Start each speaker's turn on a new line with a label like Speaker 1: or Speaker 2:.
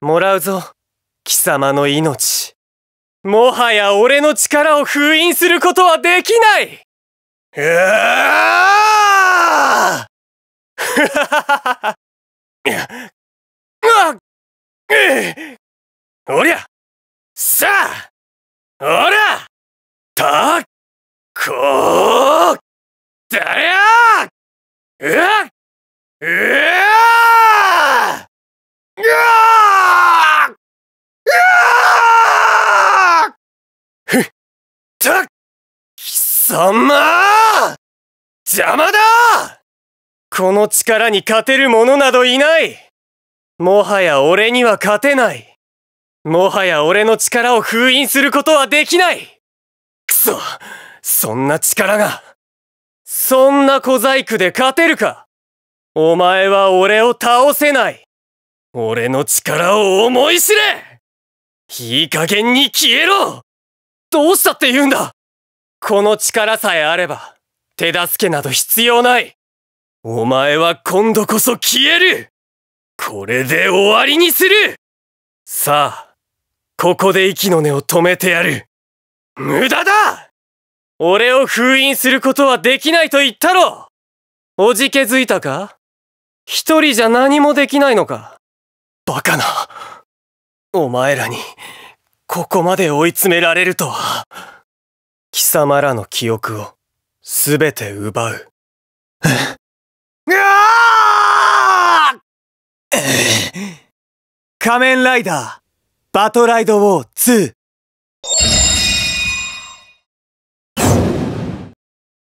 Speaker 1: もらうぞ貴様の命もはや俺の力を
Speaker 2: 封印することはできないうわあおりゃさあおらたこだりうた貴様邪魔だ
Speaker 1: この力に勝てる者などいないもはや俺には勝てないもはや俺の力を封印することはできないくそそんな力がそんな小細工で勝てるかお前は俺を倒せない俺の力を思い知れいい加減に消えろどうしたって言うんだこの力さえあれば手助けなど必要ないお前は今度こそ消えるこれで終わりにするさあここで息の根を止めてやる無駄だ俺を封印することはできないと言ったろおじけづいたか一人じゃ何もできないのかバカなお前らにここまで追い詰められるとは。貴様らの記憶をすべて奪う。仮
Speaker 2: 面ライダーバトライドウォー2